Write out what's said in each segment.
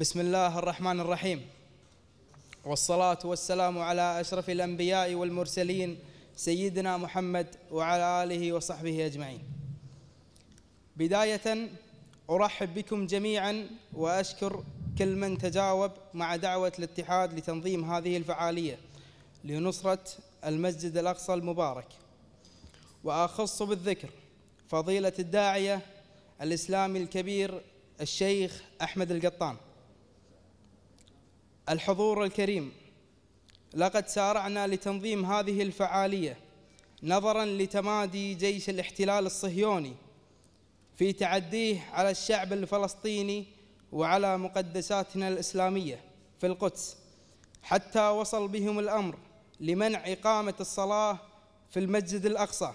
بسم الله الرحمن الرحيم والصلاة والسلام على أشرف الأنبياء والمرسلين سيدنا محمد وعلى آله وصحبه أجمعين بداية أرحب بكم جميعا وأشكر كل من تجاوب مع دعوة الاتحاد لتنظيم هذه الفعالية لنصرة المسجد الأقصى المبارك وأخص بالذكر فضيلة الداعية الإسلامي الكبير الشيخ أحمد القطان الحضور الكريم لقد سارعنا لتنظيم هذه الفعالية نظرا لتمادي جيش الاحتلال الصهيوني في تعديه على الشعب الفلسطيني وعلى مقدساتنا الإسلامية في القدس حتى وصل بهم الأمر لمنع إقامة الصلاة في المسجد الأقصى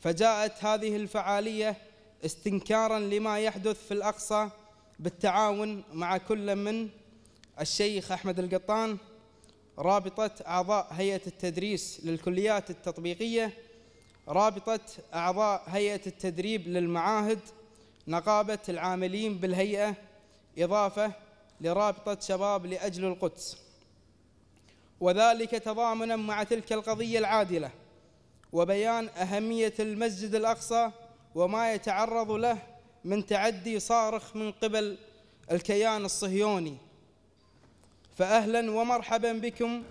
فجاءت هذه الفعالية استنكارا لما يحدث في الأقصى بالتعاون مع كل من الشيخ أحمد القطان رابطة أعضاء هيئة التدريس للكليات التطبيقية رابطة أعضاء هيئة التدريب للمعاهد نقابة العاملين بالهيئة إضافة لرابطة شباب لأجل القدس وذلك تضامنا مع تلك القضية العادلة وبيان أهمية المسجد الأقصى وما يتعرض له من تعدي صارخ من قبل الكيان الصهيوني فأهلا ومرحبا بكم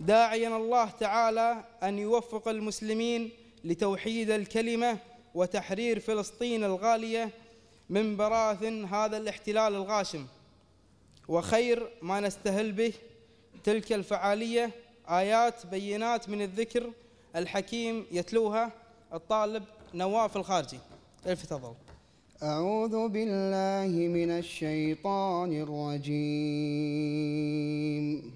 داعيا الله تعالى أن يوفق المسلمين لتوحيد الكلمة وتحرير فلسطين الغالية من براثن هذا الاحتلال الغاشم وخير ما نستهل به تلك الفعالية آيات بينات من الذكر الحكيم يتلوها الطالب نواف الخارجي الف تفضل أعوذ بالله من الشيطان الرجيم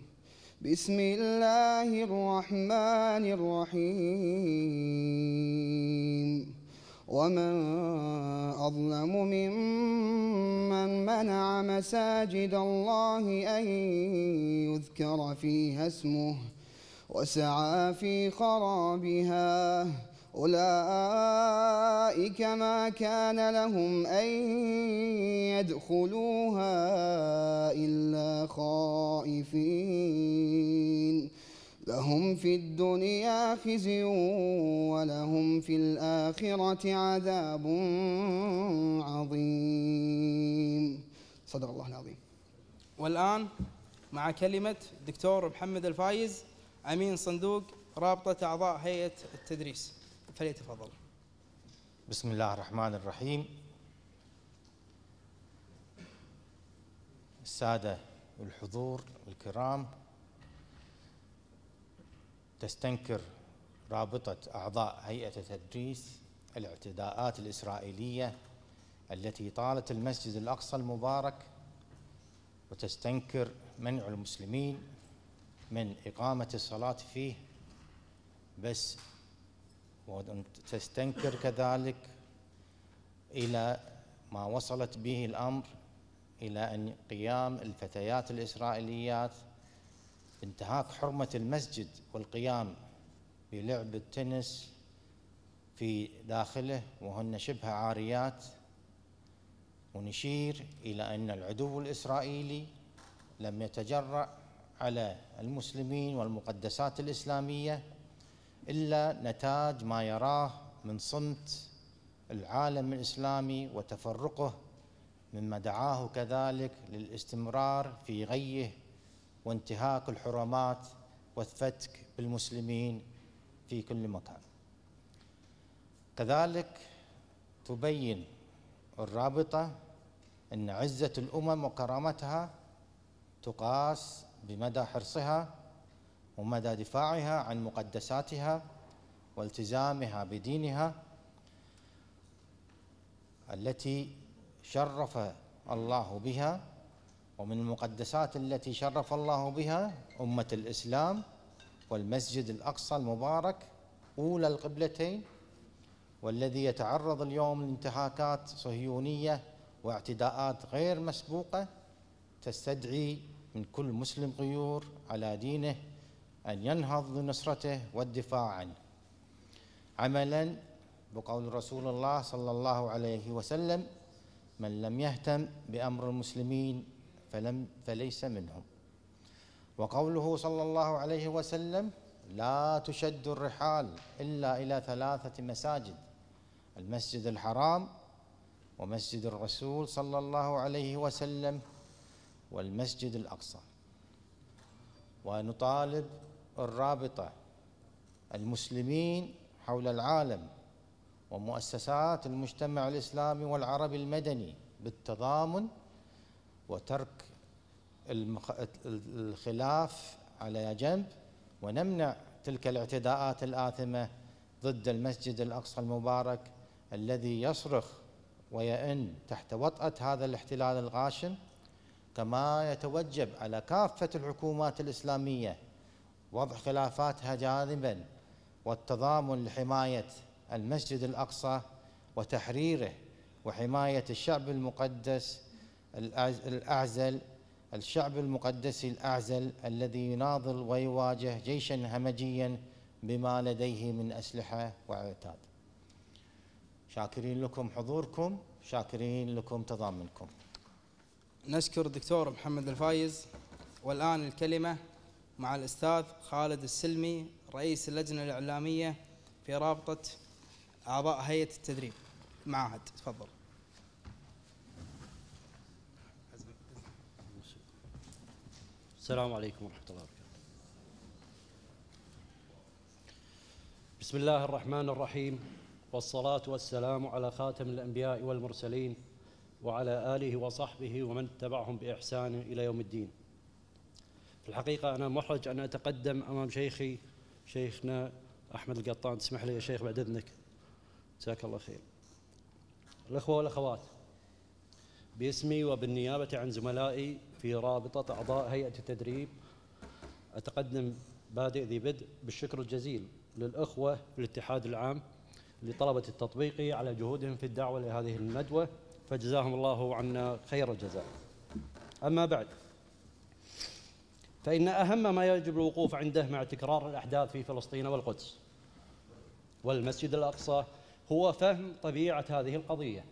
بسم الله الرحمن الرحيم ومن أظلم ممن منع مساجد الله أن يذكر فيها اسمه وسعى في خرابها أولئك ما كان لهم أن يدخلوها إلا خائفين لهم في الدنيا خزي ولهم في الآخرة عذاب عظيم صدق الله العظيم والآن مع كلمة دكتور محمد الفايز أمين صندوق رابطة أعضاء هيئة التدريس فليتفضل بسم الله الرحمن الرحيم السادة الحضور الكرام تستنكر رابطة أعضاء هيئة التدريس الاعتداءات الإسرائيلية التي طالت المسجد الأقصى المبارك وتستنكر منع المسلمين من إقامة الصلاة فيه بس وأن تستنكر كذلك إلى ما وصلت به الأمر إلى أن قيام الفتيات الإسرائيليات انتهاك حرمة المسجد والقيام بلعب التنس في داخله وهن شبه عاريات ونشير إلى أن العدو الإسرائيلي لم يتجرأ على المسلمين والمقدسات الإسلامية إلا نتاج ما يراه من صمت العالم الإسلامي وتفرقه مما دعاه كذلك للاستمرار في غيه وانتهاك الحرمات والفتك بالمسلمين في كل مكان كذلك تبين الرابطة أن عزة الأمم وكرامتها تقاس بمدى حرصها ومدى دفاعها عن مقدساتها والتزامها بدينها التي شرف الله بها ومن المقدسات التي شرف الله بها أمة الإسلام والمسجد الأقصى المبارك أولى القبلتين والذي يتعرض اليوم لانتهاكات صهيونية واعتداءات غير مسبوقة تستدعي من كل مسلم غيور على دينه أن ينهض لنصرته والدفاع عنه عملا بقول رسول الله صلى الله عليه وسلم من لم يهتم بأمر المسلمين فلم فليس منهم وقوله صلى الله عليه وسلم لا تشد الرحال إلا إلى ثلاثة مساجد المسجد الحرام ومسجد الرسول صلى الله عليه وسلم والمسجد الأقصى ونطالب الرابطة المسلمين حول العالم ومؤسسات المجتمع الإسلامي والعربي المدني بالتضامن وترك الخلاف على جنب ونمنع تلك الاعتداءات الآثمة ضد المسجد الأقصى المبارك الذي يصرخ ويئن تحت وطأة هذا الاحتلال الغاشم كما يتوجب على كافة الحكومات الإسلامية وضع خلافاتها جانبا والتضامن لحماية المسجد الأقصى وتحريره وحماية الشعب المقدس الأعزل الشعب المقدس الأعزل الذي يناضل ويواجه جيشا همجيا بما لديه من أسلحة وعتاد شاكرين لكم حضوركم شاكرين لكم تضامنكم نشكر الدكتور محمد الفايز والآن الكلمة مع الأستاذ خالد السلمي رئيس اللجنة الإعلامية في رابطة أعضاء هيئة التدريب معهد تفضل السلام عليكم ورحمة الله وبركاته بسم الله الرحمن الرحيم والصلاة والسلام على خاتم الأنبياء والمرسلين وعلى آله وصحبه ومن اتبعهم بإحسان إلى يوم الدين في الحقيقة أنا محرج أن أتقدم أمام شيخي شيخنا أحمد القطان تسمح لي يا شيخ بعد إذنك جزاك الله خير الأخوة والأخوات باسمي وبالنيابة عن زملائي في رابطة أعضاء هيئة التدريب أتقدم بادئ ذي بدء بالشكر الجزيل للأخوة في الاتحاد العام لطلبة التطبيق على جهودهم في الدعوة لهذه الندوة فجزاهم الله عنا خير الجزاء أما بعد فإن أهم ما يجب الوقوف عنده مع تكرار الأحداث في فلسطين والقدس والمسجد الأقصى هو فهم طبيعة هذه القضية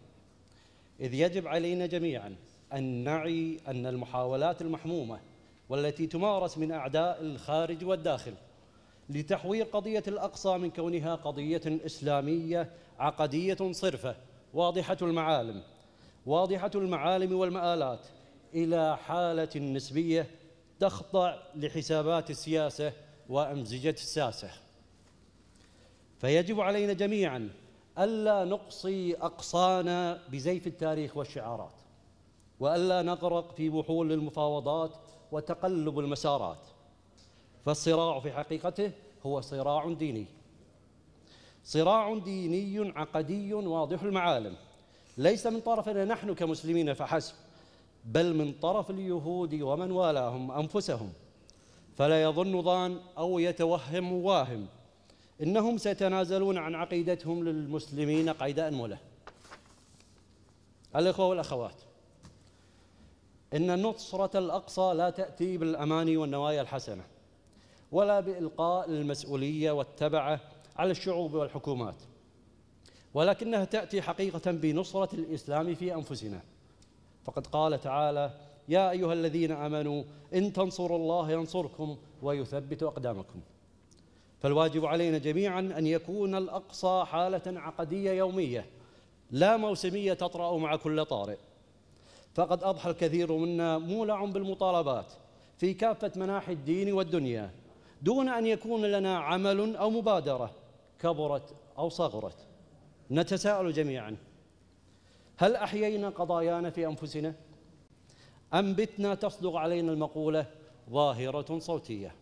إذ يجب علينا جميعا أن نعي أن المحاولات المحمومة والتي تمارس من أعداء الخارج والداخل لتحويل قضية الأقصى من كونها قضية إسلامية عقدية صرفة واضحة المعالم واضحة المعالم والمآلات إلى حالة نسبية تخضع لحسابات السياسة وأمزجة الساسة فيجب علينا جميعا ألا نقصي أقصانا بزيف التاريخ والشعارات وألا نغرق في بحول المفاوضات وتقلب المسارات فالصراع في حقيقته هو صراع ديني صراع ديني عقدي واضح المعالم ليس من طرفنا نحن كمسلمين فحسب بل من طرف اليهود ومن والاهم أنفسهم فلا يظن ظان أو يتوهم واهم إنهم سيتنازلون عن عقيدتهم للمسلمين قيد أنملة الإخوة والأخوات إن نصرة الأقصى لا تأتي بالأماني والنوايا الحسنة ولا بإلقاء المسؤولية والتبعة على الشعوب والحكومات ولكنها تأتي حقيقة بنصرة الإسلام في أنفسنا فقد قال تعالى يا أيها الذين آمنوا إن تنصروا الله ينصركم ويثبت أقدامكم فالواجب علينا جميعا أن يكون الأقصى حالة عقدية يومية لا موسمية تطرأ مع كل طارئ فقد أضحى الكثير منا مولع بالمطالبات في كافة مناحي الدين والدنيا دون أن يكون لنا عمل أو مبادرة كبرت أو صغرت نتساءل جميعاً هل أحيينا قضايانا في أنفسنا أم بتنا تصدق علينا المقولة ظاهرة صوتية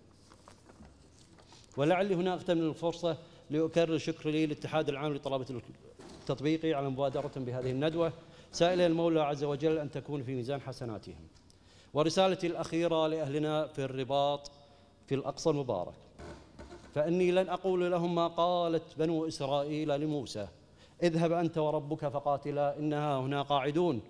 ولعلي هنا أغتنم الفرصة لأكرر شكري لي للاتحاد العام لطلبة التطبيقي على مبادرة بهذه الندوة سائلا المولى عز وجل أن تكون في ميزان حسناتهم ورسالتي الأخيرة لأهلنا في الرباط في الأقصى المبارك فإني لن أقول لهم ما قالت بنو إسرائيل لموسى اذهب أنت وربك فقاتلا إنها هنا قاعدون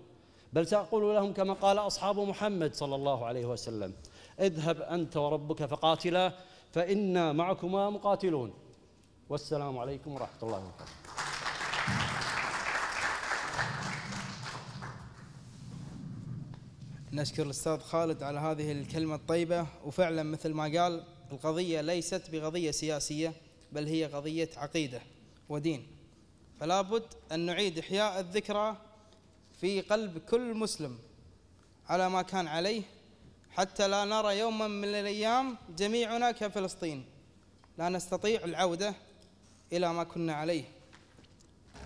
بل سأقول لهم كما قال أصحاب محمد صلى الله عليه وسلم اذهب أنت وربك فقاتلا فإنا معكما مقاتلون والسلام عليكم ورحمة الله وبركاته نشكر الأستاذ خالد على هذه الكلمة الطيبة وفعلا مثل ما قال القضية ليست بقضية سياسية بل هي قضية عقيدة ودين فلا بد أن نعيد إحياء الذكرى في قلب كل مسلم على ما كان عليه حتى لا نرى يوما من الأيام جميعنا كفلسطين لا نستطيع العودة إلى ما كنا عليه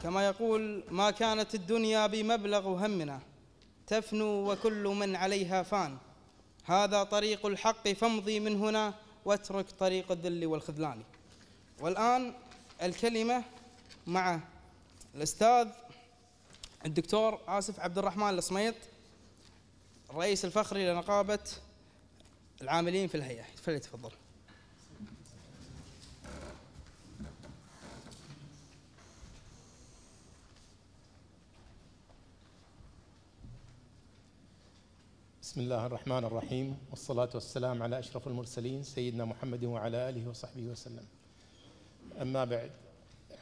كما يقول ما كانت الدنيا بمبلغ همنا تفنو وكل من عليها فان هذا طريق الحق فامضي من هنا واترك طريق الذل والخذلان والآن الكلمة مع الاستاذ الدكتور اسف عبد الرحمن الصميط الرئيس الفخري لنقابه العاملين في الهيئه فليتفضل بسم الله الرحمن الرحيم والصلاة والسلام على أشرف المرسلين سيدنا محمد وعلى آله وصحبه وسلم أما بعد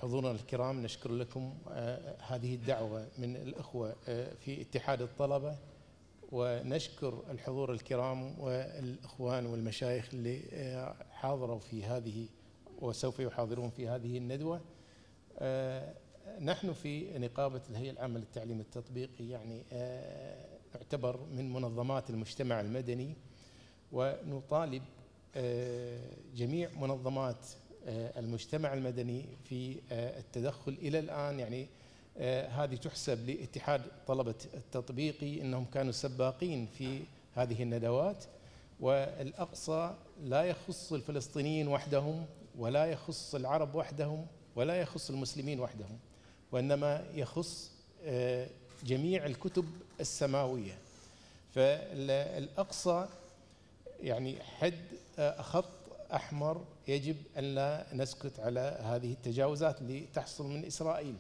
حضورنا الكرام نشكر لكم آه، هذه الدعوة من الأخوة آه، في اتحاد الطلبة ونشكر الحضور الكرام والإخوان والمشايخ اللي آه، حاضروا في هذه وسوف يحاضرون في هذه الندوة نحن في نقابة الهيئة العامة للتعليم التطبيقي يعني نعتبر من منظمات المجتمع المدني ونطالب جميع منظمات آه، المجتمع المدني في آه، التدخل الى الان يعني آه، هذه تحسب لاتحاد طلبه التطبيقي انهم كانوا سباقين في هذه الندوات والاقصى لا يخص الفلسطينيين وحدهم ولا يخص العرب وحدهم ولا يخص المسلمين وحدهم وانما يخص جميع الكتب السماويه فالاقصى يعني حد خط احمر يجب أن لا نسكت على هذه التجاوزات اللي تحصل من إسرائيل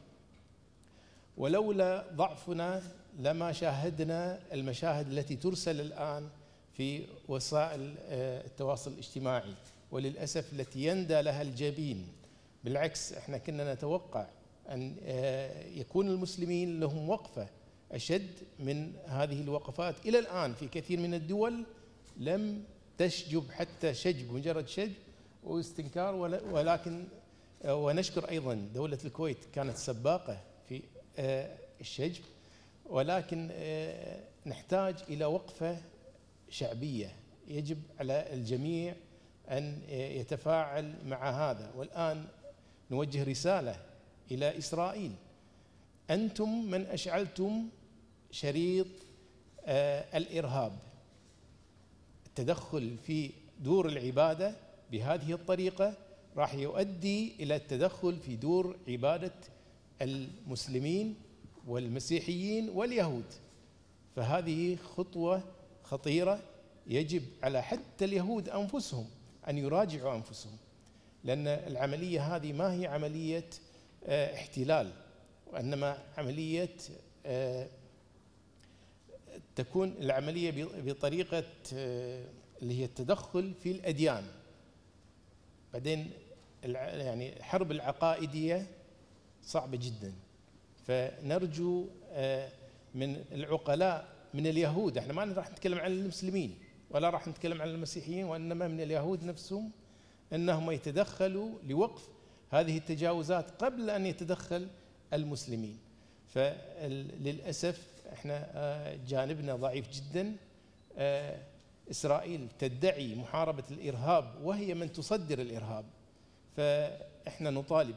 ولولا ضعفنا لما شاهدنا المشاهد التي ترسل الآن في وسائل آه، التواصل الاجتماعي وللأسف التي يندى لها الجبين بالعكس احنا كنا نتوقع أن آه، يكون المسلمين لهم وقفة أشد من هذه الوقفات إلى الآن في كثير من الدول لم تشجب حتى شجب مجرد شجب واستنكار ولكن آه، ونشكر ايضا دوله الكويت كانت سباقه في آه، الشجب ولكن آه، نحتاج الى وقفه شعبيه يجب على الجميع ان يتفاعل مع هذا والان نوجه رساله الى اسرائيل انتم من اشعلتم شريط الارهاب التدخل في دور العباده بهذه الطريقة راح يؤدي إلى التدخل في دور عبادة المسلمين والمسيحيين واليهود فهذه خطوة خطيرة يجب على حتى اليهود أنفسهم أن يراجعوا أنفسهم لأن العملية هذه ما هي عملية آه، احتلال وإنما عملية آه، تكون العملية بطريقة آه، اللي هي التدخل في الأديان بعدين يعني الحرب العقائدية صعبة جدا فنرجو آه، من العقلاء من اليهود احنا ما راح نتكلم عن المسلمين ولا راح نتكلم عن المسيحيين وانما من اليهود نفسهم انهم يتدخلوا لوقف هذه التجاوزات قبل ان يتدخل المسلمين فللاسف احنا آه، جانبنا ضعيف جدا آه، إسرائيل تدعي محاربة الإرهاب وهي من تصدر الإرهاب فإحنا نطالب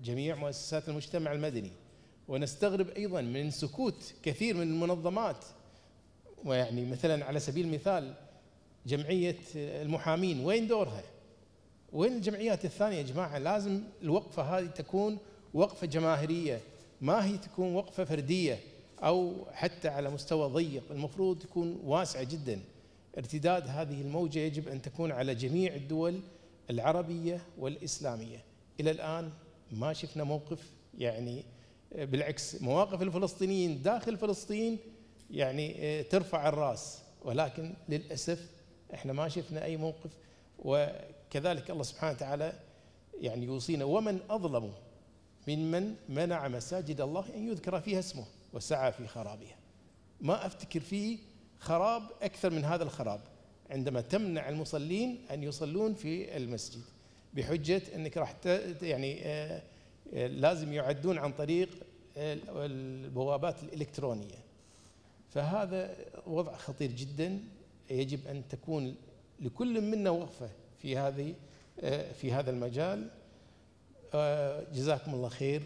جميع مؤسسات المجتمع المدني ونستغرب أيضا من سكوت كثير من المنظمات ويعني مثلا على سبيل المثال جمعية المحامين وين دورها؟ وين الجمعيات الثانية يا جماعة لازم الوقفة هذه تكون وقفة جماهيرية ما هي تكون وقفة فردية أو حتى على مستوى ضيق المفروض تكون واسعة جداً ارتداد هذه الموجة يجب أن تكون على جميع الدول العربية والإسلامية إلى الآن ما شفنا موقف يعني بالعكس مواقف الفلسطينيين داخل فلسطين يعني آه، ترفع الراس ولكن للأسف احنا ما شفنا أي موقف وكذلك الله سبحانه وتعالى يعني يوصينا ومن أظلم ممن منع مساجد الله أن يذكر فيها اسمه وسعى في خرابها ما أفتكر فيه خراب أكثر من هذا الخراب عندما تمنع المصلين أن يصلون في المسجد بحجة أنك راح يعني آه، آه، لازم يعدون عن طريق آه، البوابات الإلكترونية فهذا وضع خطير جدا يجب أن تكون لكل منا وقفة في هذه في هذا المجال جزاكم الله خير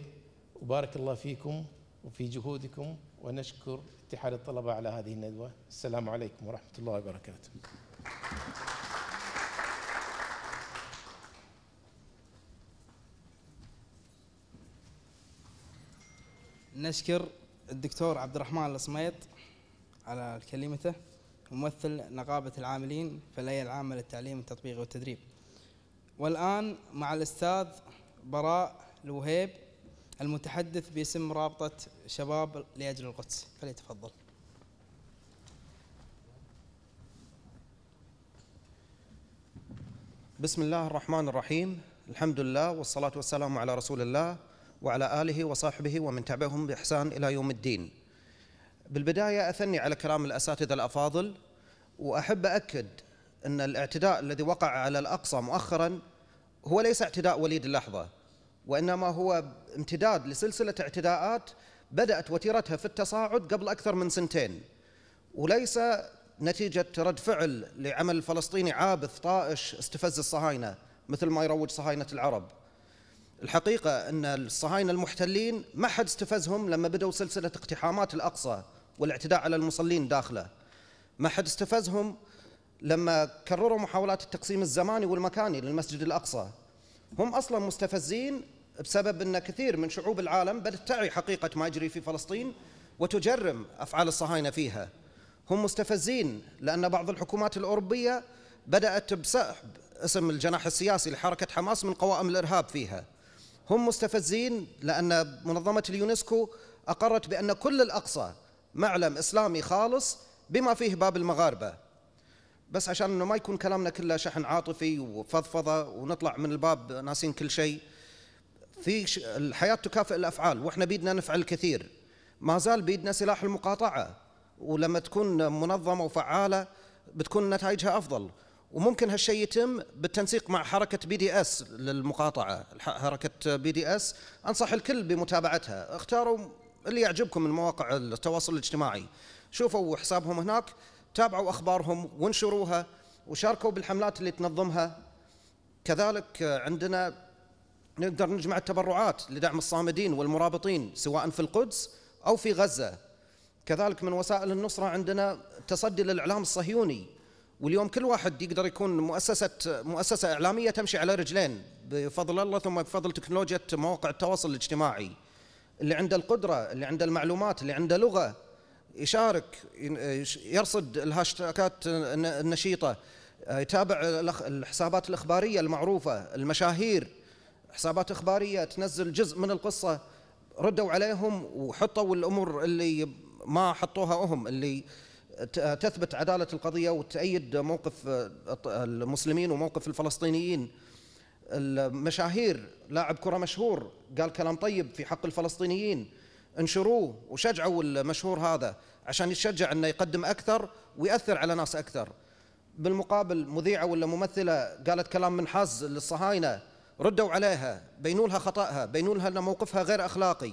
وبارك الله فيكم وفي جهودكم ونشكر اتحاد الطلبة على هذه الندوة السلام عليكم ورحمة الله وبركاته نشكر الدكتور عبد الرحمن الصميط على كلمته ممثل نقابة العاملين في الهيئة العامة للتعليم التطبيقي والتدريب والآن مع الأستاذ براء الوهيب المتحدث باسم رابطة شباب لأجل القدس فليتفضل بسم الله الرحمن الرحيم الحمد لله والصلاة والسلام على رسول الله وعلى آله وصحبه ومن تبعهم بإحسان إلى يوم الدين بالبداية أثني على كلام الأساتذة الأفاضل وأحب أكد أن الاعتداء الذي وقع على الأقصى مؤخرا هو ليس اعتداء وليد اللحظة وإنما هو امتداد لسلسلة اعتداءات بدأت وتيرتها في التصاعد قبل أكثر من سنتين وليس نتيجة رد فعل لعمل فلسطيني عابث طائش استفز الصهاينة مثل ما يروج صهاينة العرب الحقيقة أن الصهاينة المحتلين ما حد استفزهم لما بدأوا سلسلة اقتحامات الأقصى والاعتداء على المصلين داخله ما حد استفزهم لما كرروا محاولات التقسيم الزماني والمكاني للمسجد الأقصى هم اصلا مستفزين بسبب ان كثير من شعوب العالم بدات تعي حقيقه ما يجري في فلسطين وتجرم افعال الصهاينه فيها. هم مستفزين لان بعض الحكومات الاوروبيه بدات بسحب اسم الجناح السياسي لحركه حماس من قوائم الارهاب فيها. هم مستفزين لان منظمه اليونسكو اقرت بان كل الاقصى معلم اسلامي خالص بما فيه باب المغاربه بس عشان انه ما يكون كلامنا كله شحن عاطفي وفضفضه ونطلع من الباب ناسين كل شيء في الحياه تكافئ الافعال واحنا بيدنا نفعل كثير ما زال بيدنا سلاح المقاطعه ولما تكون منظمه وفعاله بتكون نتائجها افضل وممكن هالشيء يتم بالتنسيق مع حركه بي دي اس للمقاطعه حركه بي دي اس انصح الكل بمتابعتها اختاروا اللي يعجبكم من مواقع التواصل الاجتماعي شوفوا حسابهم هناك تابعوا أخبارهم وانشروها وشاركوا بالحملات اللي تنظمها كذلك آه، عندنا نقدر نجمع التبرعات لدعم الصامدين والمرابطين سواء في القدس أو في غزة كذلك من وسائل النصرة عندنا تصدي للإعلام الصهيوني واليوم كل واحد يقدر يكون مؤسسة مؤسسة إعلامية تمشي على رجلين بفضل الله ثم بفضل تكنولوجيا مواقع التواصل الاجتماعي اللي عنده القدرة اللي عنده المعلومات اللي عنده لغة يشارك يرصد الهاشتاكات النشيطه آه، يتابع الحسابات الاخباريه المعروفه المشاهير حسابات اخباريه تنزل جزء من القصه ردوا عليهم وحطوا الامور اللي ما حطوها هم اللي تثبت عداله القضيه وتأيد موقف آه، المسلمين وموقف الفلسطينيين المشاهير لاعب كره مشهور قال كلام طيب في حق الفلسطينيين انشروه وشجعوا المشهور هذا عشان يتشجع انه يقدم اكثر وياثر على ناس اكثر بالمقابل مذيعه ولا ممثله قالت كلام من حظ للصهاينه ردوا عليها بينوا لها خطاها بينوا لها ان موقفها غير اخلاقي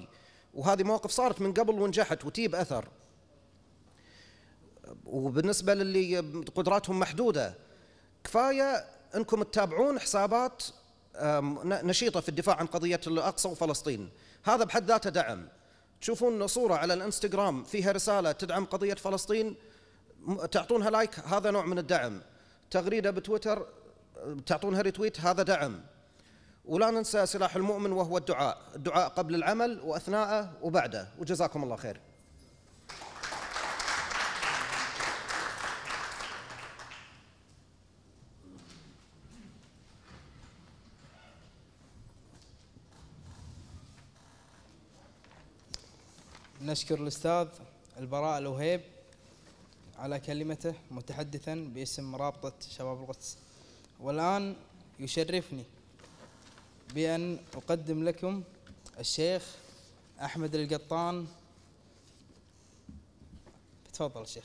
وهذه مواقف صارت من قبل ونجحت وتيب اثر وبالنسبه للي قدراتهم محدوده كفايه انكم تتابعون حسابات نشيطه في الدفاع عن قضيه الاقصى وفلسطين هذا بحد ذاته دعم تشوفون صورة على الانستغرام فيها رسالة تدعم قضية فلسطين تعطونها لايك هذا نوع من الدعم تغريدة بتويتر تعطونها ريتويت هذا دعم ولا ننسى سلاح المؤمن وهو الدعاء الدعاء قبل العمل وأثناءه وبعده وجزاكم الله خير نشكر الأستاذ البراء الوهيب على كلمته متحدثا باسم رابطة شباب القدس والآن يشرفني بأن أقدم لكم الشيخ أحمد القطان تفضل الشيخ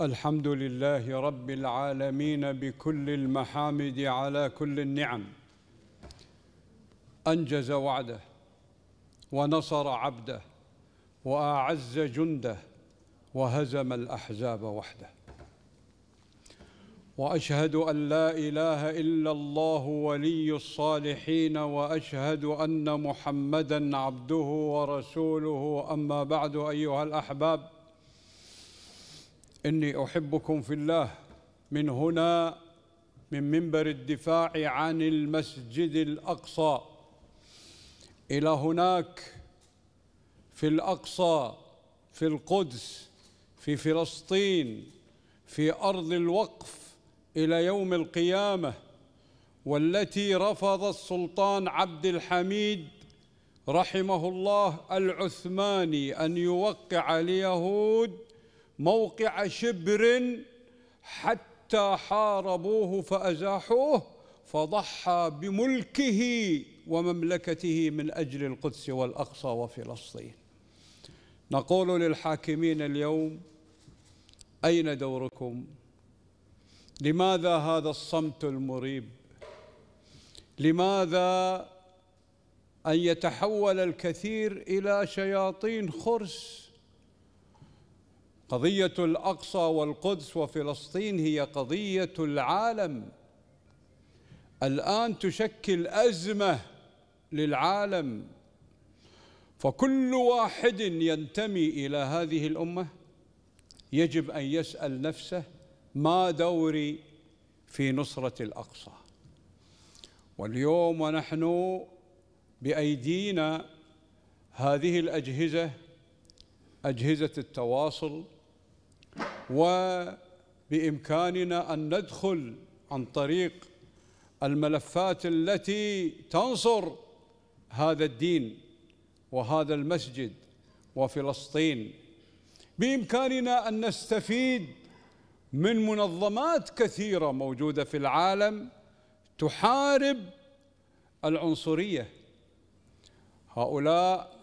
الحمد لله رب العالمين بكل المحامد على كل النعم انجز وعده ونصر عبده واعز جنده وهزم الاحزاب وحده واشهد ان لا اله الا الله ولي الصالحين واشهد ان محمدا عبده ورسوله اما بعد ايها الاحباب اني احبكم في الله من هنا من منبر الدفاع عن المسجد الاقصى الى هناك في الاقصى في القدس في فلسطين في ارض الوقف الى يوم القيامه والتي رفض السلطان عبد الحميد رحمه الله العثماني ان يوقع ليهود موقع شبر حتى حاربوه فازاحوه فضحى بملكه ومملكته من اجل القدس والاقصى وفلسطين نقول للحاكمين اليوم اين دوركم لماذا هذا الصمت المريب لماذا ان يتحول الكثير الى شياطين خرس قضية الأقصى والقدس وفلسطين هي قضية العالم الآن تشكل أزمة للعالم فكل واحد ينتمي إلى هذه الأمة يجب أن يسأل نفسه ما دوري في نصرة الأقصى واليوم ونحن بأيدينا هذه الأجهزة أجهزة التواصل وبإمكاننا أن ندخل عن طريق الملفات التي تنصر هذا الدين وهذا المسجد وفلسطين بإمكاننا أن نستفيد من منظمات كثيرة موجودة في العالم تحارب العنصرية هؤلاء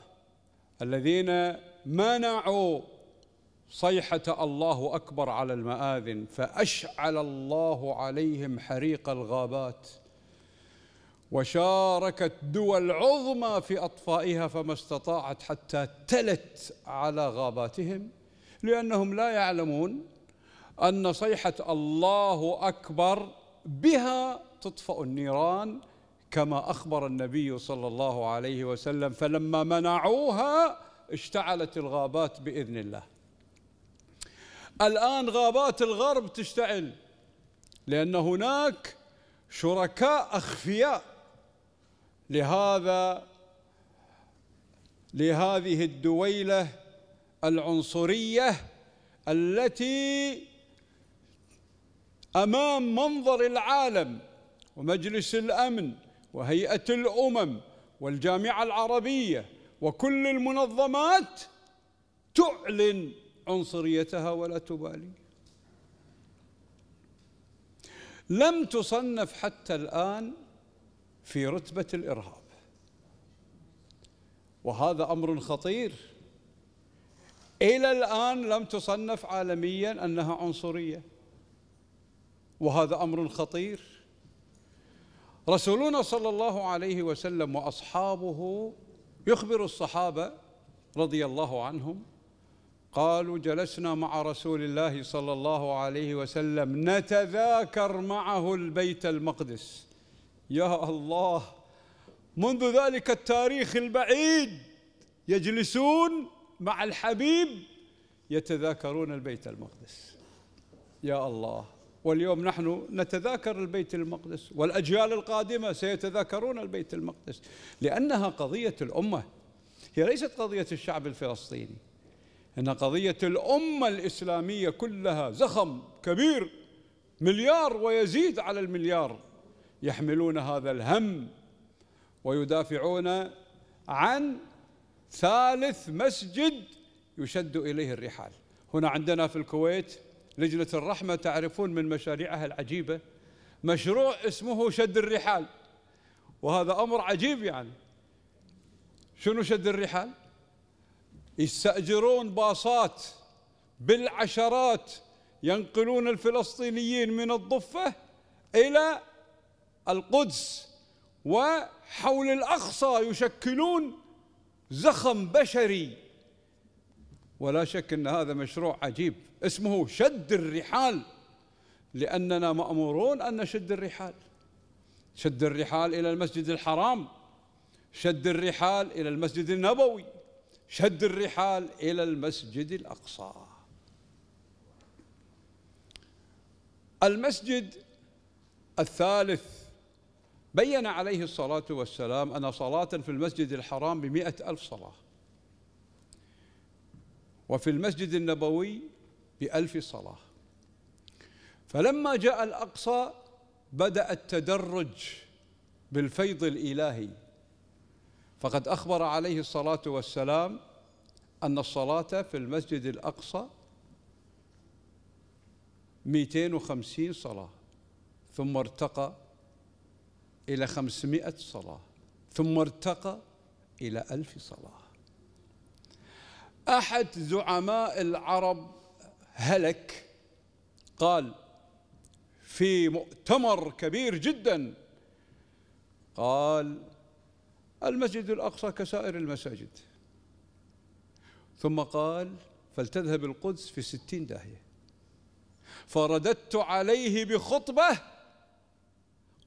الذين منعوا صيحة الله أكبر على المآذن فأشعل الله عليهم حريق الغابات وشاركت دول عظمى في أطفائها فما استطاعت حتى تلت على غاباتهم لأنهم لا يعلمون أن صيحة الله أكبر بها تطفأ النيران كما أخبر النبي صلى الله عليه وسلم فلما منعوها اشتعلت الغابات بإذن الله الآن غابات الغرب تشتعل لأن هناك شركاء أخفياء لهذا لهذه الدويلة العنصرية التي أمام منظر العالم ومجلس الأمن وهيئة الأمم والجامعة العربية وكل المنظمات تعلن عنصريتها ولا تبالي لم تصنف حتى الآن في رتبة الإرهاب وهذا أمر خطير إلى الآن لم تصنف عالميا أنها عنصرية وهذا أمر خطير رسولنا صلى الله عليه وسلم وأصحابه يخبر الصحابة رضي الله عنهم قالوا جلسنا مع رسول الله صلى الله عليه وسلم نتذاكر معه البيت المقدس يا الله منذ ذلك التاريخ البعيد يجلسون مع الحبيب يتذاكرون البيت المقدس يا الله واليوم نحن نتذاكر البيت المقدس والاجيال القادمه سيتذاكرون البيت المقدس لانها قضيه الامه هي ليست قضيه الشعب الفلسطيني ان قضيه الامه الاسلاميه كلها زخم كبير مليار ويزيد على المليار يحملون هذا الهم ويدافعون عن ثالث مسجد يشد اليه الرحال هنا عندنا في الكويت لجنه الرحمه تعرفون من مشاريعها العجيبه مشروع اسمه شد الرحال وهذا امر عجيب يعني شنو شد الرحال يستأجرون باصات بالعشرات ينقلون الفلسطينيين من الضفة إلى القدس وحول الأقصى يشكلون زخم بشري ولا شك أن هذا مشروع عجيب اسمه شد الرحال لأننا مأمورون أن نشد الرحال شد الرحال إلى المسجد الحرام شد الرحال إلى المسجد النبوي شد الرحال إلى المسجد الأقصى المسجد الثالث بين عليه الصلاة والسلام أن صلاة في المسجد الحرام بمئة ألف صلاة وفي المسجد النبوي بألف صلاة فلما جاء الأقصى بدأ التدرج بالفيض الإلهي فقد أخبر عليه الصلاة والسلام أن الصلاة في المسجد الأقصى 250 صلاة ثم ارتقى إلى 500 صلاة ثم ارتقى إلى ألف صلاة أحد زعماء العرب هلك قال في مؤتمر كبير جدا قال المسجد الأقصى كسائر المساجد ثم قال فلتذهب القدس في ستين داهية فرددت عليه بخطبة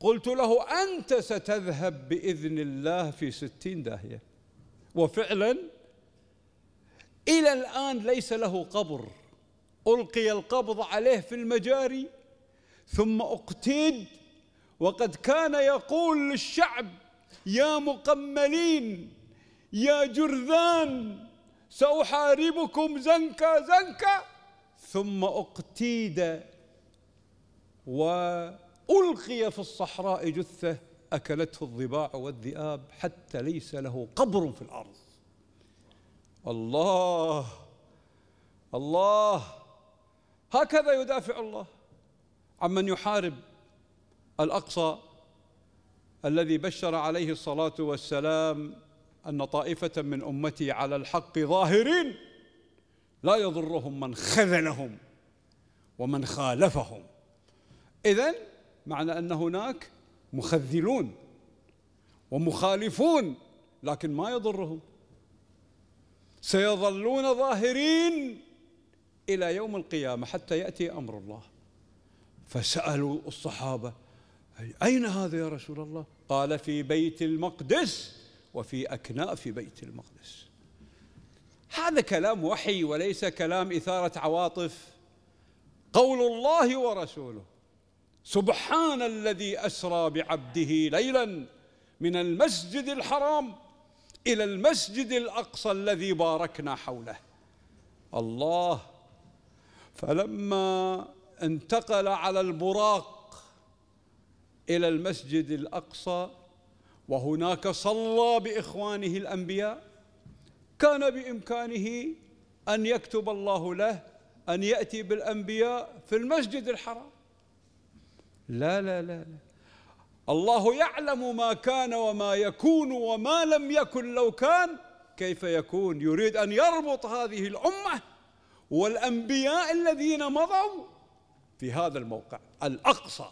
قلت له أنت ستذهب بإذن الله في ستين داهية وفعلا إلى الآن ليس له قبر ألقي القبض عليه في المجاري ثم اقتيد وقد كان يقول للشعب يا مقملين يا جرذان سأحاربكم زنكا زنكا ثم اقتيد وألقي في الصحراء جثة أكلته الضباع والذئاب حتى ليس له قبر في الأرض الله الله هكذا يدافع الله عمن يحارب الأقصى الذي بشر عليه الصلاه والسلام ان طائفه من امتي على الحق ظاهرين لا يضرهم من خذلهم ومن خالفهم اذا معنى ان هناك مخذلون ومخالفون لكن ما يضرهم سيظلون ظاهرين الى يوم القيامه حتى ياتي امر الله فسالوا الصحابه أين هذا يا رسول الله قال في بيت المقدس وفي أكناف بيت المقدس هذا كلام وحي وليس كلام إثارة عواطف قول الله ورسوله سبحان الذي أسرى بعبده ليلا من المسجد الحرام إلى المسجد الأقصى الذي باركنا حوله الله فلما انتقل على البراق إلى المسجد الأقصى وهناك صلى بإخوانه الأنبياء كان بإمكانه أن يكتب الله له أن يأتي بالأنبياء في المسجد الحرام لا لا لا, لا. الله يعلم ما كان وما يكون وما لم يكن لو كان كيف يكون يريد ان يربط هذه الامه والانبياء الذين مضوا في هذا الموقع الاقصى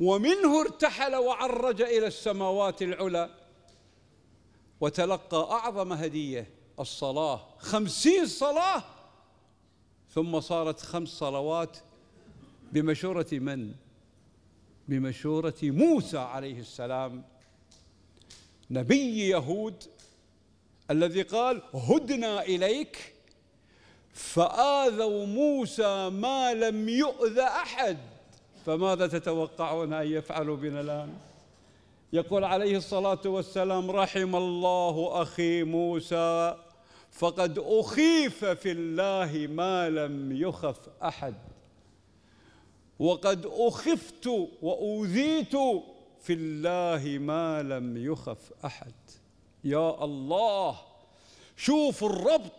ومنه ارتحل وعرج إلى السماوات العلى وتلقى أعظم هدية الصلاة خمسين صلاة ثم صارت خمس صلوات بمشورة من؟ بمشورة موسى عليه السلام نبي يهود الذي قال هدنا إليك فآذوا موسى ما لم يؤذ أحد فماذا تتوقعون أن يفعلوا بنا الآن يقول عليه الصلاة والسلام رحم الله أخي موسى فقد أخيف في الله ما لم يخف أحد وقد أخفت وأوذيت في الله ما لم يخف أحد يا الله شوف الربط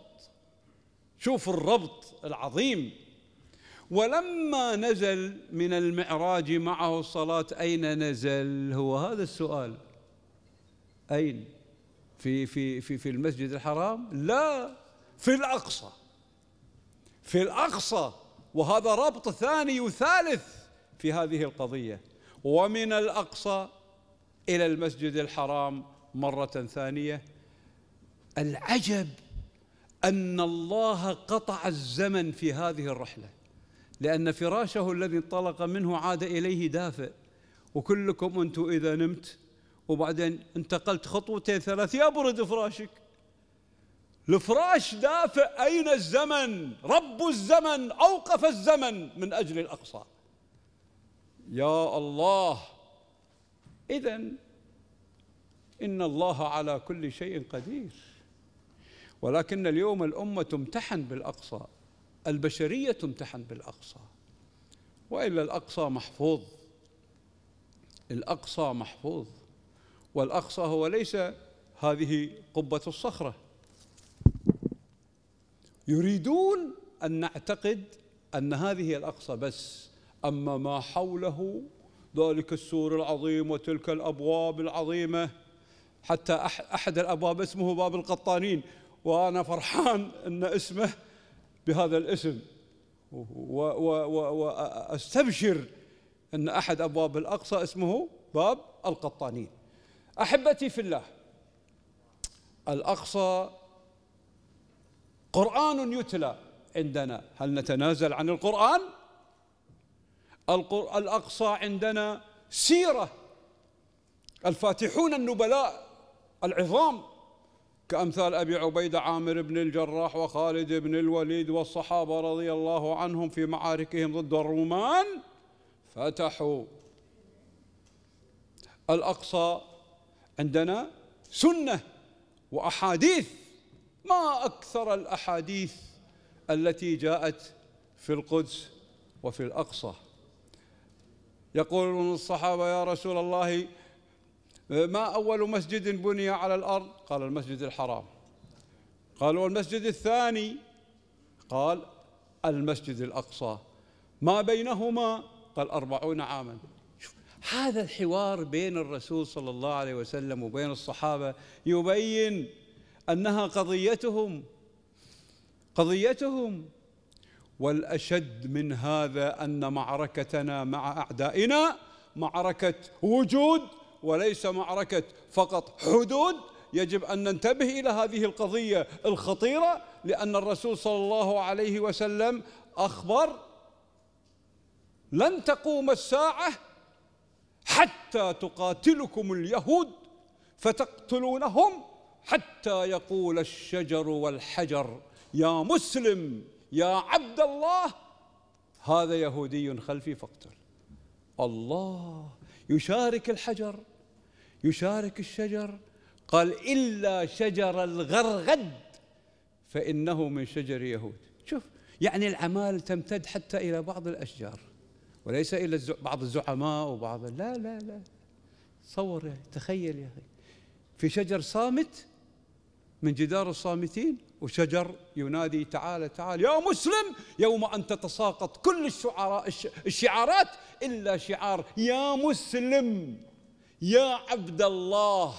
شوف الربط العظيم ولما نزل من المعراج معه الصلاة أين نزل هو هذا السؤال أين في في في في المسجد الحرام لا في الأقصى في الأقصى وهذا ربط ثاني وثالث في هذه القضية ومن الأقصى إلى المسجد الحرام مرة ثانية العجب أن الله قطع الزمن في هذه الرحلة لأن فراشه الذي انطلق منه عاد إليه دافئ وكلكم أنتم إذا نمت وبعدين انتقلت خطوتين ثلاث يبرد فراشك الفراش دافئ أين الزمن رب الزمن أوقف الزمن من أجل الأقصى يا الله إذا إن الله على كل شيء قدير ولكن اليوم الأمة تمتحن بالأقصى البشرية تمتحن بالأقصى وإلا الأقصى محفوظ الأقصى محفوظ والأقصى هو ليس هذه قبة الصخرة يريدون أن نعتقد أن هذه الأقصى بس أما ما حوله ذلك السور العظيم وتلك الأبواب العظيمة حتى أحد الأبواب اسمه باب القطانين وأنا فرحان أن اسمه بهذا الاسم واستبشر ان احد ابواب الاقصى اسمه باب القطانين احبتي في الله الاقصى قران يتلى عندنا هل نتنازل عن القران الاقصى عندنا سيره الفاتحون النبلاء العظام كأمثال أبي عبيدة عامر بن الجراح وخالد بن الوليد والصحابة رضي الله عنهم في معاركهم ضد الرومان فتحوا الأقصى عندنا سنة وأحاديث ما أكثر الأحاديث التي جاءت في القدس وفي الأقصى يقولون الصحابة يا رسول الله ما أول مسجد بني على الأرض قال المسجد الحرام قال والمسجد الثاني قال المسجد الأقصى ما بينهما قال أربعون عاما هذا الحوار بين الرسول صلى الله عليه وسلم وبين الصحابة يبين أنها قضيتهم قضيتهم والأشد من هذا أن معركتنا مع أعدائنا معركة وجود وليس معركة فقط حدود يجب أن ننتبه إلى هذه القضية الخطيرة لأن الرسول صلى الله عليه وسلم أخبر لن تقوم الساعة حتى تقاتلكم اليهود فتقتلونهم حتى يقول الشجر والحجر يا مسلم يا عبد الله هذا يهودي خلفي فاقتل الله يشارك الحجر يشارك الشجر قال إلا شجر الغرغد فإنه من شجر يهود شوف يعني العمال تمتد حتى إلى بعض الأشجار وليس إلى بعض الزعماء وبعض لا لا لا تصور يا تخيل يا أخي في شجر صامت من جدار الصامتين وشجر ينادي تعالى تعالى يا مسلم يوم أن تتساقط كل الشعراء الشعارات إلا شعار يا مسلم يا عبد الله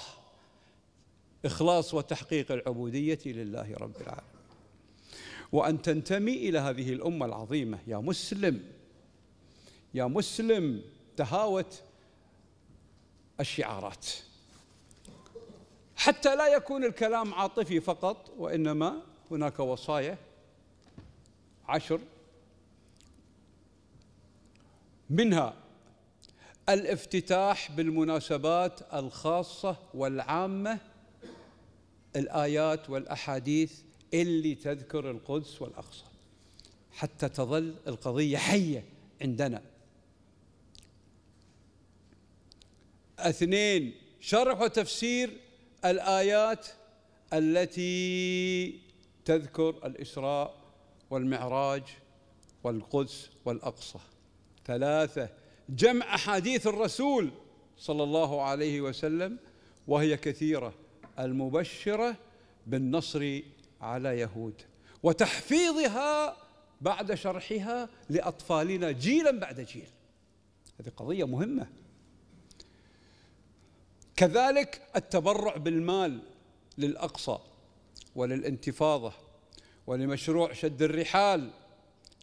إخلاص وتحقيق العبودية لله رب العالمين وأن تنتمي إلى هذه الأمة العظيمة يا مسلم يا مسلم تهاوت الشعارات حتى لا يكون الكلام عاطفي فقط وإنما هناك وصايا عشر منها الافتتاح بالمناسبات الخاصة والعامة الآيات والأحاديث اللي تذكر القدس والأقصى حتى تظل القضية حية عندنا اثنين شرح وتفسير الآيات التي تذكر الإسراء والمعراج والقدس والأقصى ثلاثة جمع أحاديث الرسول صلى الله عليه وسلم وهي كثيرة المبشرة بالنصر على يهود وتحفيظها بعد شرحها لأطفالنا جيلا بعد جيل هذه قضية مهمة كذلك التبرع بالمال للأقصى وللانتفاضة ولمشروع شد الرحال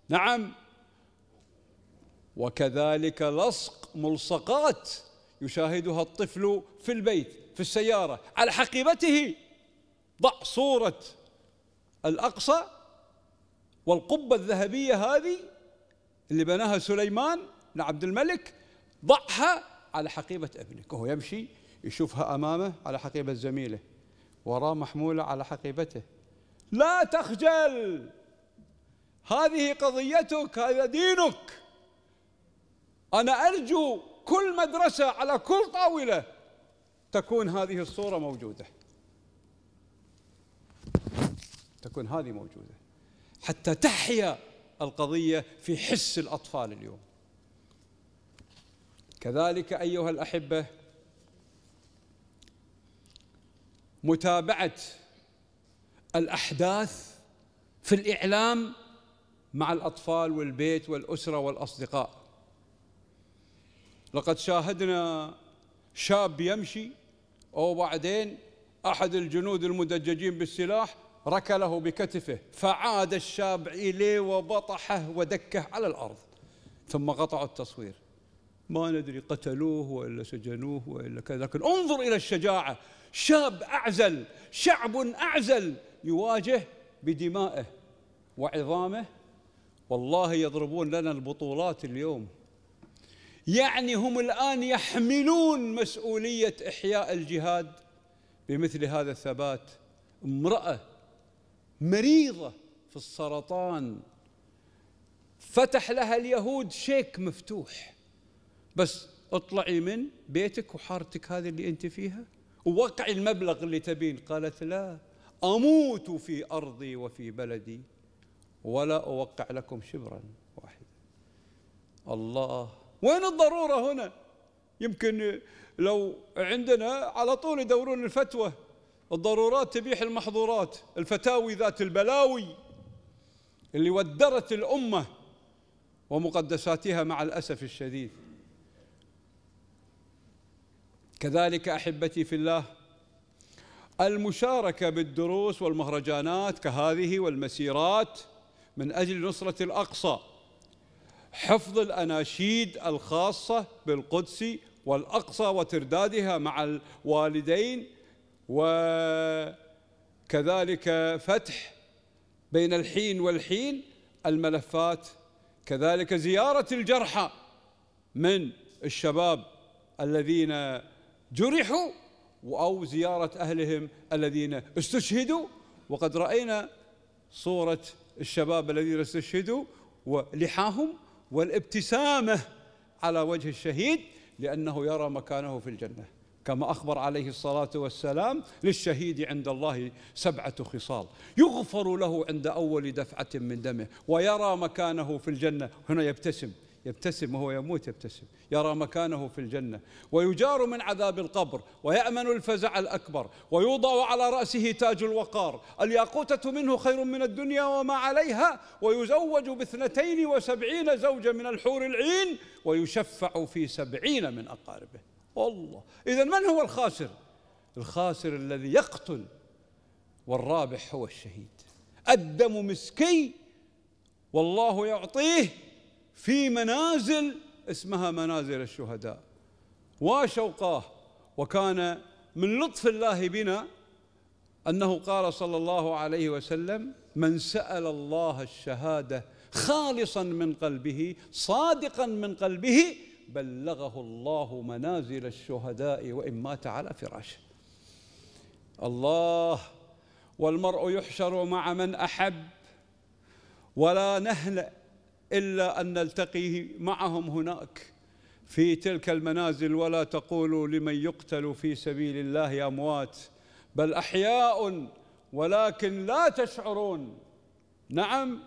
نعم وكذلك لصق ملصقات يشاهدها الطفل في البيت في السيارة على حقيبته ضع صورة الأقصى والقبة الذهبية هذه اللي بناها سليمان بن عبد الملك ضعها على حقيبة ابنك وهو يمشي يشوفها أمامه على حقيبة زميله وراه محمولة على حقيبته لا تخجل هذه قضيتك هذا دينك أنا أرجو كل مدرسة على كل طاولة تكون هذه الصورة موجودة تكون هذه موجودة حتى تحيا القضية في حس الأطفال اليوم كذلك أيها الأحبة متابعة الأحداث في الإعلام مع الأطفال والبيت والأسرة والأصدقاء لقد شاهدنا شاب يمشي وبعدين أحد الجنود المدججين بالسلاح ركله بكتفه فعاد الشاب إليه وبطحه ودكه على الأرض ثم قطعوا التصوير ما ندري قتلوه وإلا سجنوه وإلا كذا لكن انظر إلى الشجاعة شاب أعزل شعب أعزل يواجه بدمائه وعظامه والله يضربون لنا البطولات اليوم يعني هم الآن يحملون مسؤولية إحياء الجهاد بمثل هذا الثبات امرأة مريضة في السرطان فتح لها اليهود شيك مفتوح بس اطلعي من بيتك وحارتك هذه اللي انت فيها ووقعي المبلغ اللي تبين قالت لا اموت في ارضي وفي بلدي ولا اوقع لكم شبرا واحدا الله وين الضرورة هنا يمكن لو عندنا على طول يدورون الفتوى الضرورات تبيح المحظورات الفتاوي ذات البلاوي اللي ودرت الأمة ومقدساتها مع الأسف الشديد كذلك أحبتي في الله المشاركة بالدروس والمهرجانات كهذه والمسيرات من أجل نصرة الأقصى حفظ الأناشيد الخاصة بالقدس والأقصى وتردادها مع الوالدين وكذلك فتح بين الحين والحين الملفات كذلك زيارة الجرحى من الشباب الذين جرحوا أو زيارة أهلهم الذين استشهدوا وقد رأينا صورة الشباب الذين استشهدوا ولحاهم والابتسامه على وجه الشهيد لانه يرى مكانه في الجنه كما اخبر عليه الصلاه والسلام للشهيد عند الله سبعه خصال يغفر له عند اول دفعه من دمه ويرى مكانه في الجنه هنا يبتسم يبتسم وهو يموت يبتسم يرى مكانه في الجنة ويجار من عذاب القبر ويأمن الفزع الأكبر ويوضع على رأسه تاج الوقار الياقوتة منه خير من الدنيا وما عليها ويزوج باثنتين وسبعين زوجة من الحور العين ويشفع في سبعين من أقاربه والله إذا من هو الخاسر الخاسر الذي يقتل والرابح هو الشهيد الدم مسكي والله يعطيه في منازل اسمها منازل الشهداء وشوقاه وكان من لطف الله بنا انه قال صلى الله عليه وسلم من سال الله الشهاده خالصا من قلبه صادقا من قلبه بلغه الله منازل الشهداء وان مات على فراشه الله والمرء يحشر مع من احب ولا نهلأ إلا أن نلتقي معهم هناك في تلك المنازل ولا تقولوا لمن يقتل في سبيل الله أموات بل أحياء ولكن لا تشعرون نعم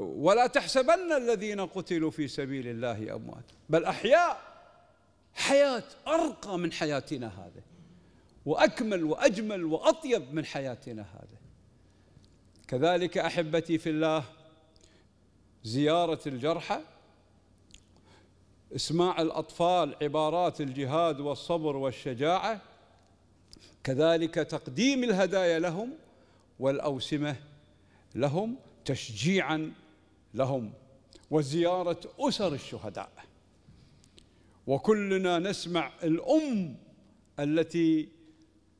ولا تحسبن الذين قتلوا في سبيل الله أموات بل أحياء حياة أرقى من حياتنا هذه وأكمل وأجمل وأطيب من حياتنا هذه كذلك أحبتي في الله زيارة الجرحى إسماع الأطفال عبارات الجهاد والصبر والشجاعة كذلك تقديم الهدايا لهم والأوسمة لهم تشجيعا لهم وزيارة أسر الشهداء وكلنا نسمع الأم التي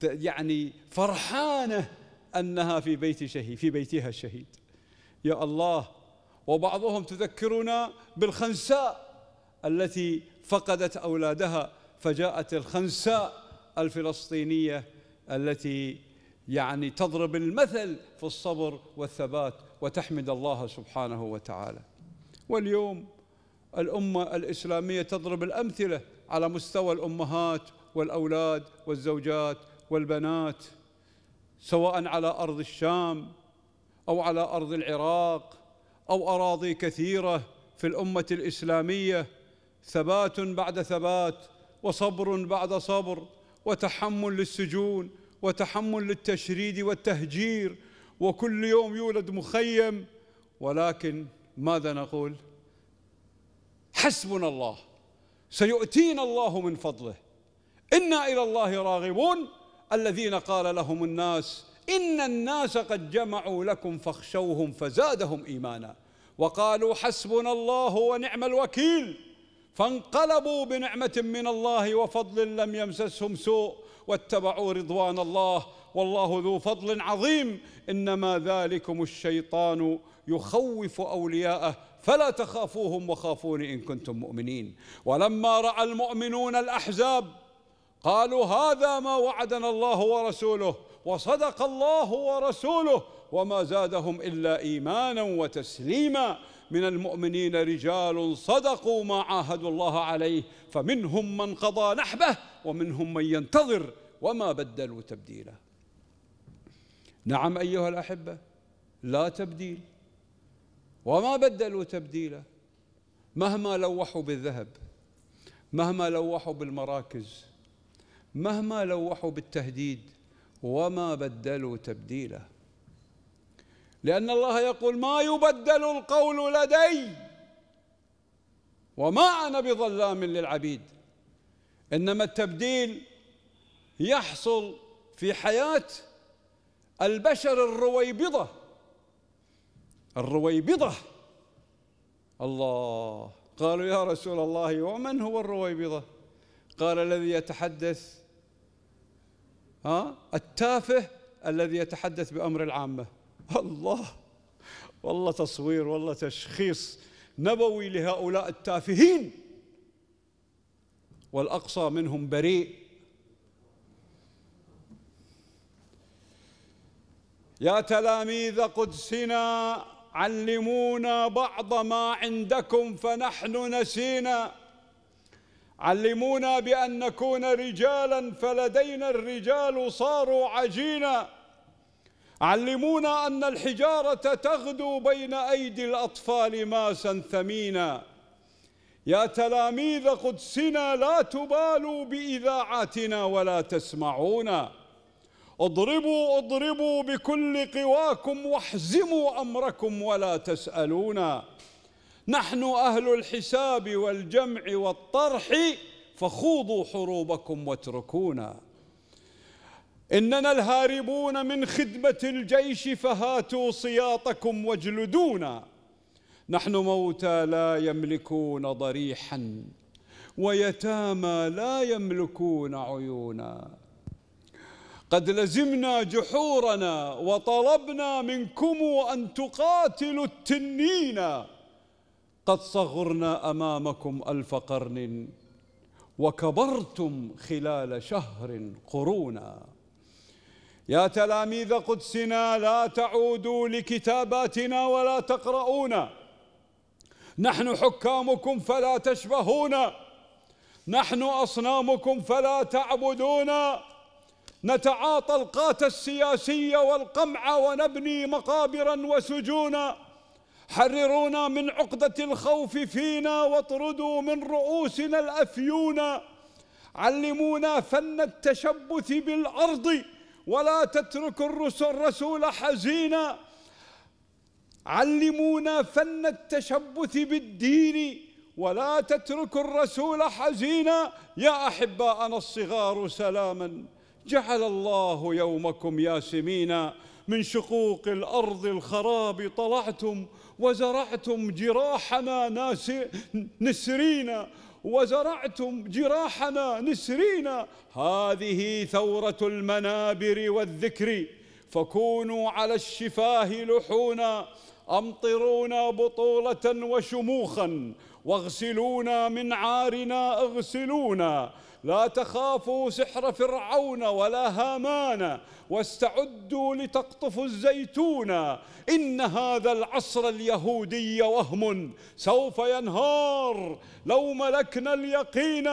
يعني فرحانة أنها في بيت شهيد في بيتها الشهيد يا الله وبعضهم تذكرنا بالخنساء التي فقدت أولادها فجاءت الخنساء الفلسطينية التي يعني تضرب المثل في الصبر والثبات وتحمد الله سبحانه وتعالى واليوم الأمة الإسلامية تضرب الأمثلة على مستوى الأمهات والأولاد والزوجات والبنات سواء على أرض الشام أو على أرض العراق او اراضي كثيره في الامه الاسلاميه ثبات بعد ثبات وصبر بعد صبر وتحمل للسجون وتحمل للتشريد والتهجير وكل يوم يولد مخيم ولكن ماذا نقول حسبنا الله سيؤتينا الله من فضله انا الى الله راغبون الذين قال لهم الناس إن الناس قد جمعوا لكم فاخشوهم فزادهم إيمانا وقالوا حسبنا الله ونعم الوكيل فانقلبوا بنعمة من الله وفضل لم يمسسهم سوء واتبعوا رضوان الله والله ذو فضل عظيم إنما ذلكم الشيطان يخوف أولياءه فلا تخافوهم وخافون إن كنتم مؤمنين ولما رأى المؤمنون الأحزاب قالوا هذا ما وعدنا الله ورسوله وصدق الله ورسوله وما زادهم إلا إيمانا وتسليما من المؤمنين رجال صدقوا ما عاهدوا الله عليه فمنهم من قضى نحبه ومنهم من ينتظر وما بدلوا تبديلا نعم أيها الأحبة لا تبديل وما بدلوا تبديلا مهما لوحوا بالذهب مهما لوحوا بالمراكز مهما لوحوا بالتهديد وما بدلوا تبديلا لأن الله يقول ما يبدل القول لدي وما أنا بظلام للعبيد إنما التبديل يحصل في حياة البشر الرويبضة الرويبضة الله قالوا يا رسول الله ومن هو الرويبضة قال الذي يتحدث التافه الذي يتحدث بأمر العامة الله والله تصوير والله تشخيص نبوي لهؤلاء التافهين والأقصى منهم بريء يا تلاميذ قدسنا علمونا بعض ما عندكم فنحن نسينا علمونا بأن نكون رجالا فلدينا الرجال صاروا عجينا علمونا أن الحجارة تغدو بين أيدي الأطفال ماسا ثمينا يا تلاميذ قدسنا لا تبالوا بإذاعاتنا ولا تسمعونا اضربوا اضربوا بكل قواكم واحزموا أمركم ولا تسألونا نحن أهل الحساب والجمع والطرح فخوضوا حروبكم واتركونا إننا الهاربون من خدمة الجيش فهاتوا سياطكم واجلدونا نحن موتى لا يملكون ضريحا ويتامى لا يملكون عيونا قد لزمنا جحورنا وطلبنا منكم أن تقاتلوا التنين قد صغرنا امامكم الف قرن وكبرتم خلال شهر قرونا يا تلاميذ قدسنا لا تعودوا لكتاباتنا ولا تقرؤونا نحن حكامكم فلا تشبهونا نحن اصنامكم فلا تعبدونا نتعاطى القات السياسيه والقمع ونبني مقابرا وسجونا حررونا من عقدة الخوف فينا واطردوا من رؤوسنا الأفيونا علمونا فن التشبث بالأرض ولا تتركوا الرسل الرسول حزينا علمونا فن التشبث بالدين ولا تتركوا الرسول حزينا يا أحباءنا الصغار سلاما جعل الله يومكم ياسمينا من شقوق الأرض الخراب طلعتم وزرعتم جراحنا ناس نسرينا وزرعتم جراحنا نسرينا هذه ثورة المنابر والذكر فكونوا على الشفاه لحونا أمطرونا بطولة وشموخا واغسلونا من عارنا اغسلونا لا تخافوا سحر فرعون ولا هامان واستعدوا لتقطفوا الزيتون إن هذا العصر اليهودي وهم سوف ينهار لو ملكنا اليقين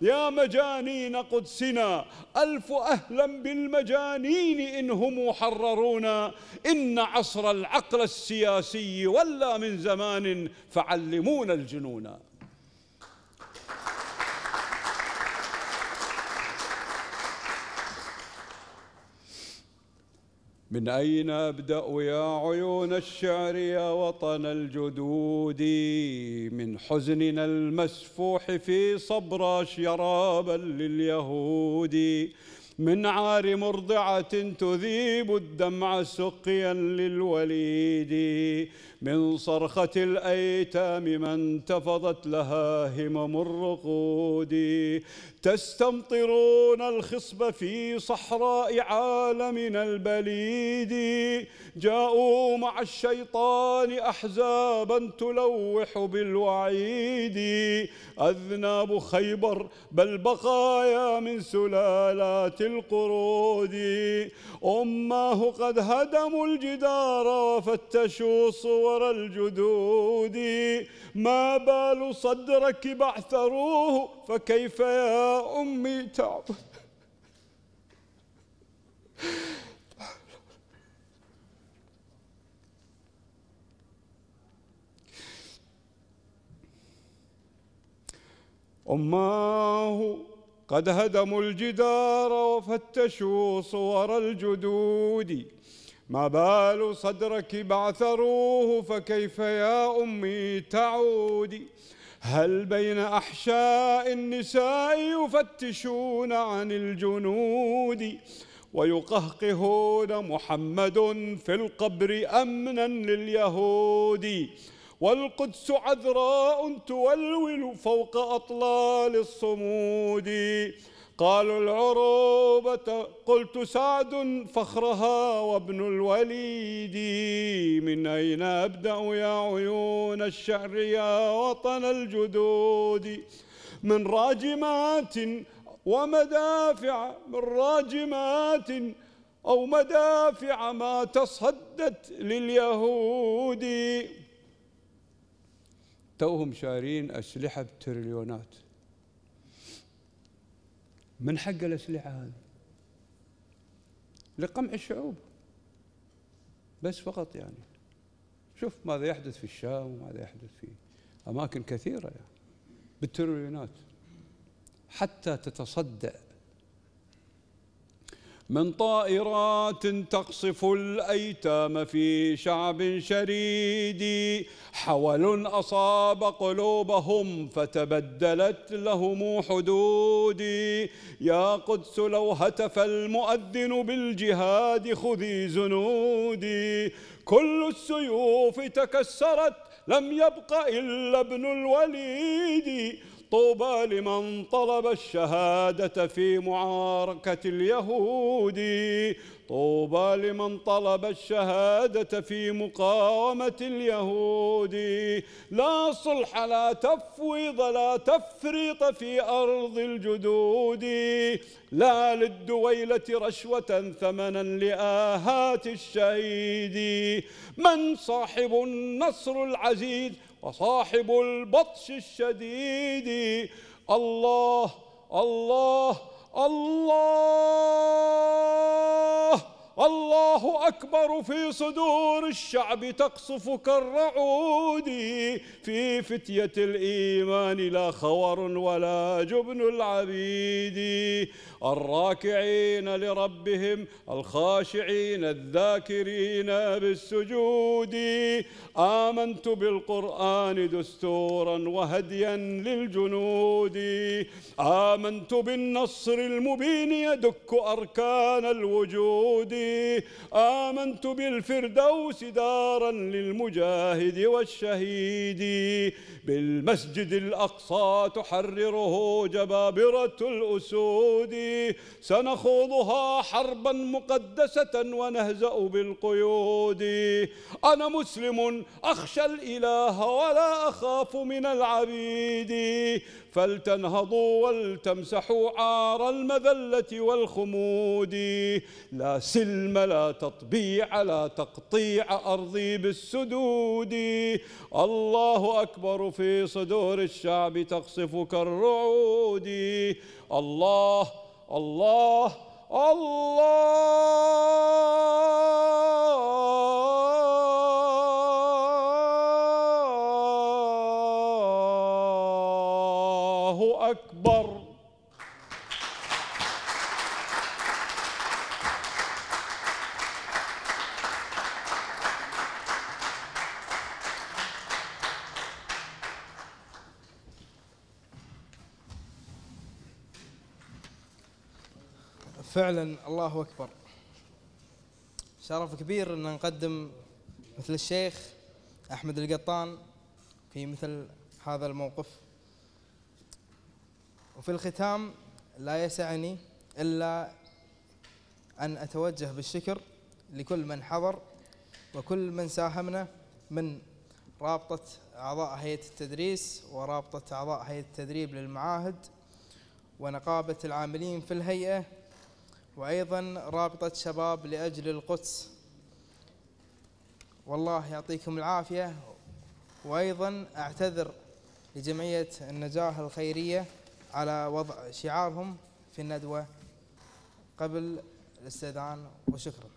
يا مجانين قدسنا ألف أهلا بالمجانين إن هم حررونا إن عصر العقل السياسي ولا من زمان فعلمونا الجنون من أين أبدأ يا عيون الشعر يا وطن الجدود من حزننا المسفوح في صبر شرابا لليهود من عار مرضعة تذيب الدمع سقيا للوليد من صرخة الأيتام ما انتفضت لها همم الرقود تستمطرون الخصب في صحراء عالمنا البليد جاءوا مع الشيطان أحزابا تلوح بالوعيد أذناب خيبر بل بقايا من سلالات القرود أماه قد هدموا الجدار وفتشوا صور الجدود ما بال صدرك بعثروه فكيف يا أمي تعبت أماه قد هدموا الجدار وفتشوا صور الجدود ما بال صدرك بعثروه فكيف يا أمي تعودي هل بين أحشاء النساء يفتشون عن الجنود ويقهقهون محمد في القبر أمنا لليهود والقدس عذراء تولول فوق أطلال الصمود قالوا العروبة قلت سعد فخرها وابن الوليد من أين أبدأ يا عيون الشعر يا وطن الجدود من راجمات ومدافع من راجمات أو مدافع ما تصدت لليهود توهم شارين أسلحة بتريليونات من حق الأسلحة هذه لقمع الشعوب بس فقط يعني شوف ماذا يحدث في الشام وماذا يحدث في أماكن كثيرة يعني بالتريليونات حتى تتصدى من طائرات تقصف الأيتام في شعب شريد حول أصاب قلوبهم فتبدلت لهم حدودي يا قدس لو هتف المؤذن بالجهاد خذي زنودي كل السيوف تكسرت لم يبق إلا ابن الوليد طوبى لمن طلب الشهادة في معاركة اليهود طوبى لمن طلب الشهادة في مقاومة اليهود لا صلح لا تفويض لا تفريط في أرض الجدود لا للدويلة رشوة ثمنا لآهات الشهيد من صاحب النصر العزيز وصاحب البطش الشديد الله الله الله الله أكبر في صدور الشعب تقصف كالرعود في فتية الإيمان لا خور ولا جبن العبيد الراكعين لربهم الخاشعين الذاكرين بالسجود آمنت بالقرآن دستورا وهديا للجنود آمنت بالنصر المبين يدك أركان الوجود آمنت بالفردوس دارا للمجاهد والشهيد بالمسجد الأقصى تحرره جبابرة الأسود سنخوضها حربا مقدسة ونهزأ بالقيود أنا مسلم أخشى الإله ولا أخاف من العبيد فلتنهضوا ولتمسحوا عار المذلة والخمود لا سلم لا تطبيع لا تقطيع أرضي بالسدود الله أكبر في صدور الشعب تقصف كالرعود الله الله الله فعلا الله أكبر شرف كبير أن نقدم مثل الشيخ أحمد القطان في مثل هذا الموقف وفي الختام لا يسعني إلا أن أتوجه بالشكر لكل من حضر وكل من ساهمنا من رابطة أعضاء هيئة التدريس ورابطة أعضاء هيئة التدريب للمعاهد ونقابة العاملين في الهيئة وأيضا رابطة شباب لأجل القدس والله يعطيكم العافية وأيضا أعتذر لجمعية النجاح الخيرية على وضع شعارهم في الندوة قبل الاستئذان وشكرا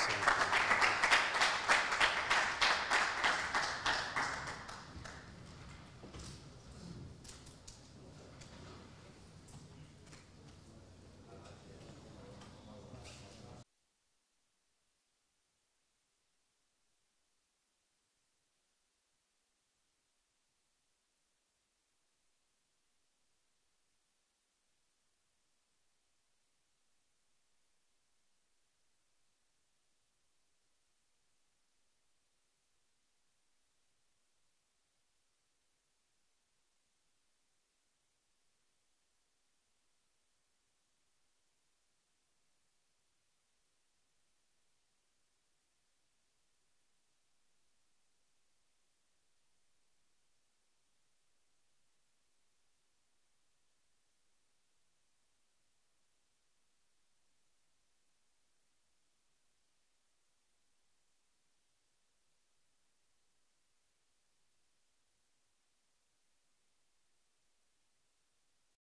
Thank you so much.